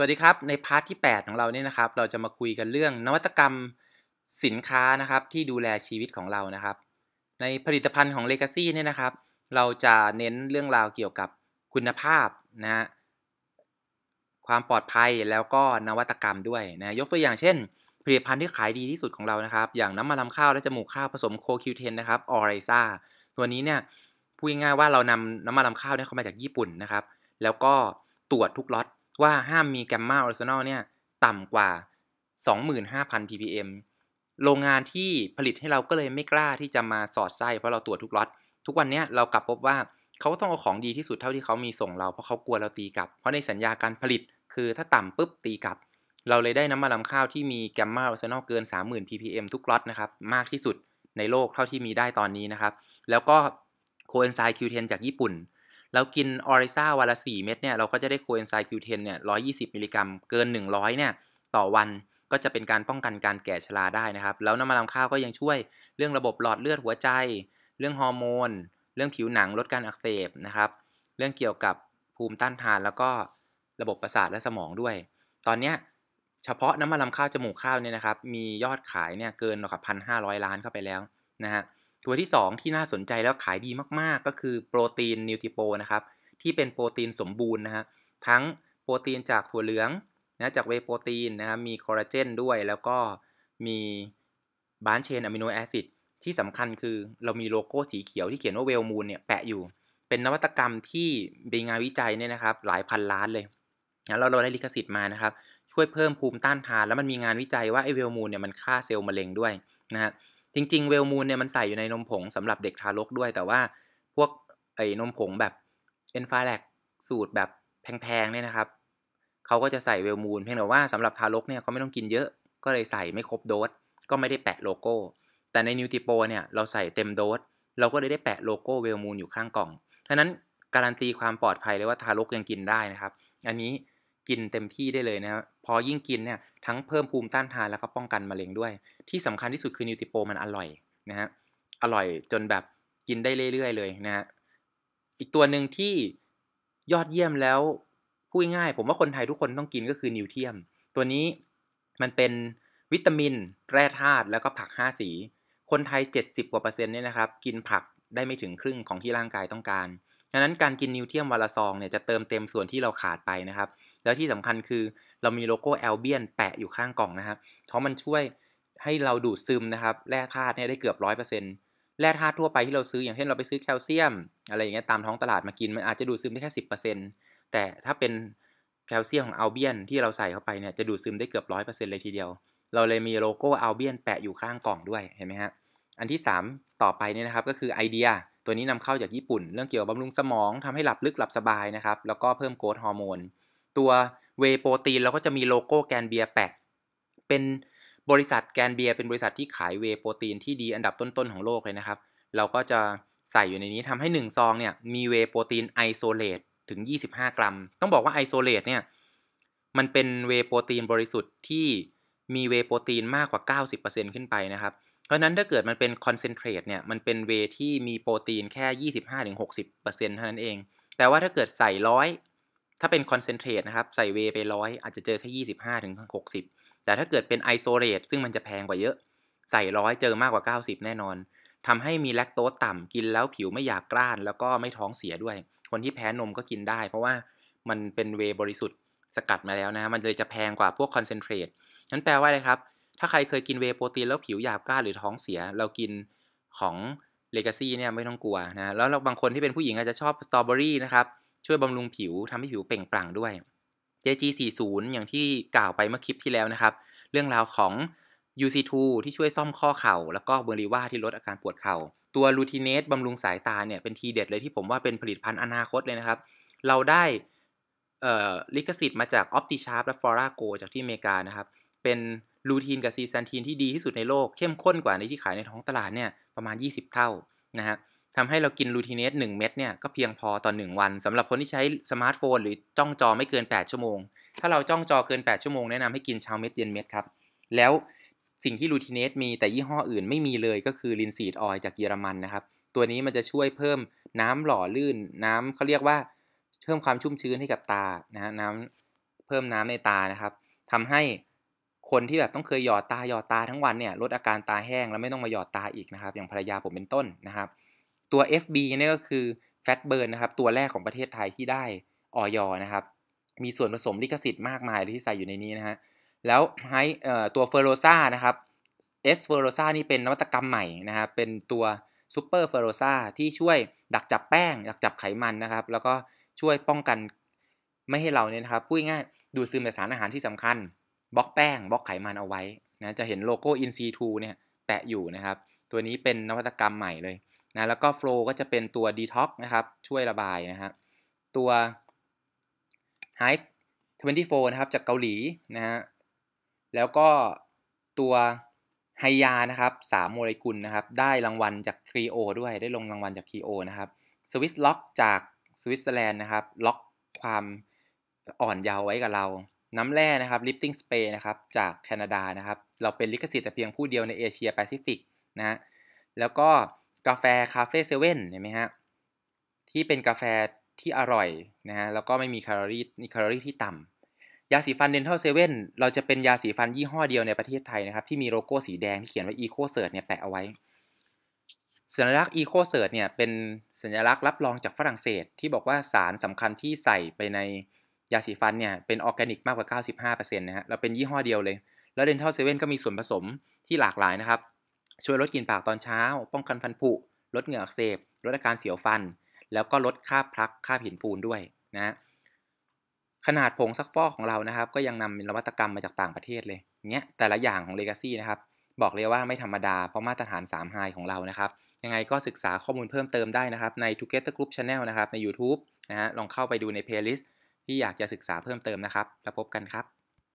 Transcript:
สวัสดีครับ ในพาร์ทที่8 ของเราเนี่ยนะครับเราจะมาคุยกันเรื่องนวัตกรรมสินค้านะครับที่ดูแลชีวิตของเรานะครับในผลิตภัณฑ์ของ Legacy เนี่ยนะครับเราจะเน้นเรื่องราวเกี่ยวกับคุณภาพนะฮะความปลอดภัยแล้วก็นวัตกรรมด้วยนะยกตัวอย่างเช่น ผลิตภัณฑ์ที่ขายดีที่สุดของเรานะครับอย่างน้ำมันลำข้าวและจมูกข้าวผสมโคคิวเทนนะครับออริซาตัวนี้เนี่ยพูดง่ายๆว่าเรานำน้ำมันลำข้าวเนี่ยเข้ามาจากญี่ปุ่นนะครับแล้วก็ตรวจทุกล็อตว่าห้ามมีแกมมาออริจินอลเนี่ย ต่ำกว่า 25,000 ppm โรงงานที่ผลิตให้เราก็เลยไม่กล้าที่จะมาสอดไส้เพราะเราตรวจทุกล็อตทุกวันนี้เรากลับพบว่าเขาต้องเอาของดีที่สุดเท่าที่เขามีส่งเราเพราะเขากลัวเราตีกลับ เพราะในสัญญาการผลิตคือถ้าต่ำปุ๊บตีกลับ เราเลยได้น้ำมันลำข้าวที่มีแกมมาออริจินอลเกิน 30,000 ppm ทุกล็อตนะครับมากที่สุดในโลกเท่าที่มีได้ตอนนี้นะครับแล้วก็โคเอนไซม์คิวเทนจากญี่ปุ่นเรากินออริซาวันละ4เม็ดเนี่ยเราก็จะได้โคเอนไซม์คิวเทนเนี่ย 120มิลลิกรัมเกิน 100 เนี่ย ต่อวันก็จะเป็นการป้องกันการแก่ชราได้นะครับ แล้วน้ำมันลำข้าวก็ยังช่วยเรื่องระบบหลอดเลือดหัวใจ เรื่องฮอร์โมน เรื่องผิวหนังลดการอักเสบนะครับ เรื่องเกี่ยวกับภูมิต้านทานแล้วก็ระบบประสาทและสมองด้วย ตอนนี้เฉพาะน้ำมันลำข้าวจมูกข้าวเนี่ยนะครับมียอดขายเนี่ยเกินกว่าพันห้าร้อยล้านเข้าไปแล้วนะฮะตัวที่ 2 ที่น่าสนใจแล้วขายดีมาก ๆ ก็คือโปรตีนนิวทริโปนะครับ ที่เป็นโปรตีนสมบูรณ์นะฮะทั้งโปรตีนจากถั่วเหลืองนะจากเวโปรตีนนะครับ มีคอลลาเจนด้วยแล้วก็มีบานเชนอะมิโนแอซิด ที่สำคัญคือเรามีโลโก้สีเขียวที่เขียนว่าเวลมูลเนี่ย แปะอยู่ เป็นนวัตกรรมที่มีงานวิจัยเนี่ยนะครับ หลายพันล้านเลยนะเราเราได้ลิขสิทธิ์มานะครับ ช่วยเพิ่มภูมิต้านทานแล้วมันมีงานวิจัยว่าไอเวลมูลเนี่ยมันฆ่าเซลล์มะเร็งด้วยนะฮะจริงๆเวลมูนเนี่ยมันใส่อยู่ในนมผง สำหรับเด็กทารกด้วย แต่ว่าพวกไอ้นมผงแบบเอนฟาแลกสูตรแบบแพงๆเนี่ยนะครับเขาก็จะใส่เวลมูนเพียงแต่ว่าสำหรับทารกเนี่ยเขาไม่ต้องกินเยอะก็เลยใส่ไม่ครบโดสก็ไม่ได้แปะโลโก้ แต่ในนิวติโปเนี่ยเราใส่เต็มโดส เราก็เลยได้แปะโลโก้เวลมูนอยู่ข้างกล่องาะนั้นการันตีความปลอดภัยเลยว่าทารกยังกินได้นะครับ อันนี้กินเต็มที่ได้เลยนะครับพอยิ่งกินเนี่ยทั้งเพิ่มภูมิต้านทานแล้วก็ป้องกันมะเร็งด้วย ที่สำคัญที่สุดคือนิวติโปมันอร่อยนะฮะอร่อยจนแบบกินได้เรื่อยๆเลยนะฮะอีกตัวหนึ่งที่ยอดเยี่ยมแล้วพูดง่ายผมว่าคนไทยทุกคนต้องกินก็คือนิวเทียม ตัวนี้มันเป็นวิตามินแร่ธาตุแล้วก็ผัก 5 สี คนไทย 70กว่าเปอร์เซ็นต์เนี่ยนะครับกินผักได้ไม่ถึงครึ่งของที่ร่างกายต้องการดังนั้นการกินนิวเทียมวันละซองเนี่ยจะเติมเต็มส่วนที่เราขาดไปนะครับแล้วที่สำคัญคือเรามีโลโก้แอลเบียนแปะอยู่ข้างกล่องนะครับ เพราะมันช่วยให้เราดูดซึมนะครับแร่ธาตุเนี่ยได้เกือบร้อยเปอร์เซ็นต์แร่ธาตุทั่วไปที่เราซื้ออย่างเช่นเราไปซื้อแคลเซียม อะไรอย่างเงี้ยตามท้องตลาดมากินมันอาจจะดูดซึมได้แค่สิบเปอร์เซ็นต์แต่ถ้าเป็นแคลเซียมของแอลเบียนที่เราใส่เข้าไปเนี่ยจะดูดซึมได้เกือบร้อยเปอร์เซ็นต์เลยทีเดียว เราเลยมีโลโก้แอลเบียนแปะอยู่ข้างกล่องด้วยเห็นไหมฮะอันที่ 3 ต่อไปเนี่ยนะครับก็คือไอเดีย ตัวนี้นำเข้าจากญี่ปุ่น เรื่องเกี่ยวกับบำรุงสมองทำให้หลับลึกหลับสบายนะครับแล้วก็เพิ่มโกรทฮอร์โมนตัวเวโปรตีนเราก็จะมีโลโก้แกนเบียร์แปะเป็นบริษัทแกนเบียร์เป็นบริษัทที่ขายเวโปรตีนที่ดีอันดับต้นๆของโลกเลยนะครับ เราก็จะใส่อยู่ในนี้ทำให้ 1 ซองเนี่ยมีเวโปรตีนไอโซเลตถึง 25 กรัม ต้องบอกว่าไอโซเลตเนี่ยมันเป็นเวโปรตีนบริสุทธิ์ที่มีเวโปรตีนมากกว่า 90%ขึ้นไปนะครับ เพราะนั้นถ้าเกิดมันเป็นคอนเซนเทรตเนี่ยมันเป็นเวที่มีโปรตีนแค่ 25-60%เท่านั้นเอง แต่ว่าถ้าเกิดใส่ร้อยถ้าเป็นคอนเซนเทรตนะครับใส่เวไปร้อยอาจจะเจอแค่ยี่สิบห้าถึงหกสิบแต่ถ้าเกิดเป็นไอโซเลตซึ่งมันจะแพงกว่าเยอะใส่ร้อยเจอมากกว่าเก้าสิบแน่นอน ทำให้มีแลคโตสต่ำกินแล้วผิวไม่อยากกล้าน แล้วก็ไม่ท้องเสียด้วย คนที่แพ้นมก็กินได้ เพราะว่ามันเป็นเวบริสุทธิ์สกัดมาแล้วนะมันเลยจะแพงกว่าพวกคอนเซนเทรตนั้นแปลว่าอะไรครับถ้าใครเคยกินเวโปรตีนแล้วผิวหยาบกล้าหรือท้องเสีย เรากินของเลกาซี่เนี่ยไม่ต้องกลัวนะแล้วบางคนที่เป็นผู้หญิงอาจจะชอบสตรอเบอรี่นะครับช่วยบำรุงผิวทำให้ผิวเปล่งปลั่งด้วย JG40 อย่างที่กล่าวไปเมื่อคลิปที่แล้วนะครับ เรื่องราวของ UC2 ที่ช่วยซ่อมข้อเข่า แล้วก็เบริว่าที่ลดอาการปวดเขา่าตัวลูทีเนสบำรุงสายตาเนี่ย เป็นทีเด็ดเลยที่ผมว่าเป็นผลิตภัณฑ์อนาคตเลยนะครับ เราได้ลิขสิทธิ์มาจาก OptiSharp และ Fora Go จากที่อเมริกานะครับ เป็นลูทีนกับซีซันทีนที่ดีที่สุดในโลกเข้มข้นกว่าในที่ขายในท้องตลาดเนี่ยประมาณ 20 เท่านะฮะทำให้เรากินลูทีเนส1เม็ดเนี่ยก็เพียงพอต่อ1วันสำหรับคนที่ใช้สมาร์ทโฟนหรือจ้องจอไม่เกิน 8 ชั่วโมง ถ้าเราจ้องจอเกิน 8 ชั่วโมงแนะนำให้กินเช้าเม็ดเย็นเม็ดครับ แล้วสิ่งที่ลูทีเนสมีแต่ยี่ห้ออื่นไม่มีเลยก็คือ ลินซีดออยจากเยอรมันนะครับ ตัวนี้มันจะช่วยเพิ่มน้ำหล่อลื่น น้ำเขาเรียกว่าเพิ่มความชุ่มชื้นให้กับตานะฮะน้ำเพิ่มน้ำในตานะครับทำให้คนที่แบบต้องเคยหยอดตาหยอดตาทั้งวันเนี่ย ลดอาการตาแห้งแล้วไม่ต้องมาหยอดตาอีกนะครับอย่างภรรยาผมเป็นต้นนะครับตัว FB เนี่ยก็คือ fat burn นนะครับ ตัวแรกของประเทศไทยที่ได้ออยนะครับ มีส่วนผสมลิขสิทธิ์มากมายที่ใส่อยู่ในนี้นะฮะ แล้วให้ตัวเฟอร์โรซ่านะครับเอสเฟอร์โรซ่านี่เป็นนวัตกรรมใหม่นะครับเป็นตัวซูเปอร์เฟอร์โรซ่าที่ช่วยดักจับแป้ง ดักจับไขมันนะครับ แล้วก็ช่วยป้องกันไม่ให้เราเนี่ยนะครับพูดง่ายดูดซึมแต่สารอาหารที่สำคัญบล็อกแป้งบล็อกไขมันเอาไว้นะ จะเห็นโลโก้ InC2 เนี่ยแปะอยู่นะครับ ตัวนี้เป็นนวัตกรรมใหม่เลยนะแล้วก็โฟล์ก็จะเป็นตัว detox นะครับ ช่วยระบายนะฮะตัว hype 24 นะครับ จากเกาหลีนะฮะแล้วก็ตัวไฮยานะครับสามโมเลกุลนะครับ ได้รางวัลจากครีโอด้วย ได้ลงรางวัลจากครีโอนะครับสวิสล็อกจากสวิตเซอร์แลนด์นะครับ ล็อกความอ่อนเยาว์ไว้กับเรา น้ำแร่นะครับลิฟติ้งสเปย์นะครับ จากแคนาดานะครับ เราเป็นลิขสิทธิ์แต่เพียงผู้เดียวในเอเชียแปซิฟิกนะฮะแล้วก็กาแฟคาเฟ่เซเว่นเห็นไหมฮะที่เป็นกาแฟที่อร่อยนะฮะแล้วก็ไม่มีแคลอรี่มีแคลอรี่ที่ต่ำ ยาสีฟันเดนทัลเซเว่นเราจะเป็นยาสีฟันยี่ห้อเดียวในประเทศไทยนะครับ ที่มีโลโก้สีแดง ที่เขียนว่า Eco เ e ิ r ์ตเนี่ยแปะเอาไว้ สัญลักษณ์ Eco เ e ิ r ์ตเนี่ยเป็นสัญลักษณ์รับรองจากฝรั่งเศส ที่บอกว่าสารสำคัญที่ใส่ไปในยาสีฟันเนี่ยเป็นออแกนิกมากกว่า 95%นะฮะเราเป็นยี่ห้อเดียวเลย แล้วเดนทัลเซเว่นก็มีส่วนผสมที่หลากหลายนะครับช่วยลดกลิ่นปากตอนเช้า ป้องกันฟันผุ ลดเหงื่ออักเสบ ลดอาการเสียวฟัน แล้วก็ลดค่าพลักค่าหินปูนด้วยนะขนาดผงซักฟอกของเรานะครับ ก็ยังนำนวัตกรรมมาจากต่างประเทศเลยเนี้ยแต่ละอย่างของ l e g a c ่นะครับ บอกเลยว่าไม่ธรรมดาเพราะมาตรฐาน3ามไฮของเรานะครับ ยังไงก็ศึกษาข้อมูลเพิ่มเติมได้นะครับ ใน Together Group Channel นะครับ ใน YouTube นะฮะ ลองเข้าไปดูในเพลย์ลิสต์ที่อยากจะศึกษาเพิ่มเติมนะครับ แล้วพบกันครับ